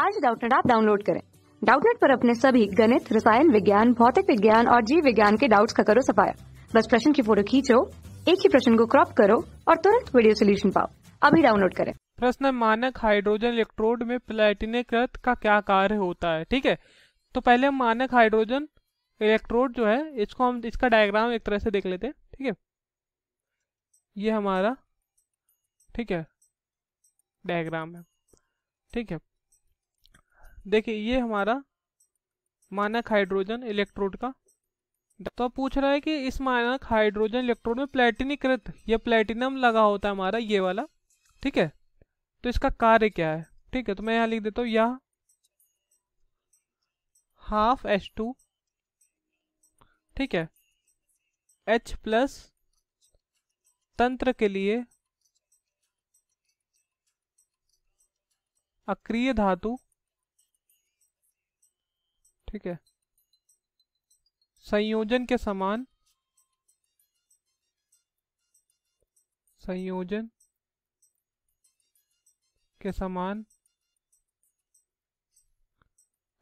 आज डाउटनेट आप डाउनलोड करें डाउटनेट पर अपने सभी गणित रसायन विज्ञान भौतिक विज्ञान और जीव विज्ञान के डाउट्स का करो सफाया बस प्रश्न की फोटो खींचो एक ही प्रश्न को क्रॉप करो और तुरंत वीडियो सोल्यूशन पाओ अभी डाउनलोड करें प्रश्न मानक हाइड्रोजन इलेक्ट्रोड में प्लेटिनीकृत का क्या कार्य होता है ठीक है तो पहले मानक हाइड्रोजन इलेक्ट्रोड जो है इसको हम इसका डायग्राम एक तरह से देख लेते हैं ठीक है ये हमारा ठीक है डायग्राम है ठीक है देखिए ये हमारा मानक हाइड्रोजन इलेक्ट्रोड का तो पूछ रहा है कि इस मानक हाइड्रोजन इलेक्ट्रोड में प्लेटिनीकृत या प्लेटिनम लगा होता है हमारा ये वाला ठीक है तो इसका कार्य क्या है ठीक है तो मैं यहाँ लिख देता हूँ यह हाफ एच टू ठीक है एच प्लस तंत्र के लिए अक्रिय धातु ठीक है संयोजन के समान संयोजन के समान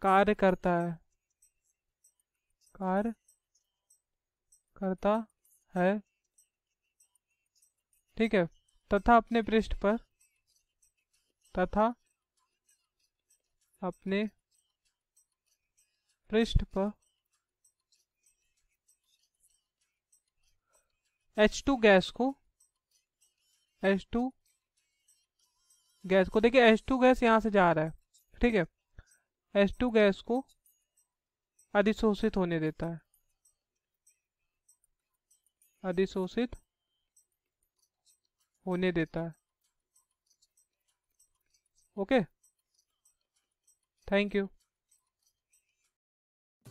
कार्य करता है कार्य करता है ठीक है तथा अपने पृष्ठ पर तथा अपने पृष्ठ पर H2 गैस को H2 गैस को देखिए H2 गैस यहाँ से जा रहा है ठीक है H2 गैस को अधिशोषित होने देता है अधिशोषित होने देता है ओके थैंक यू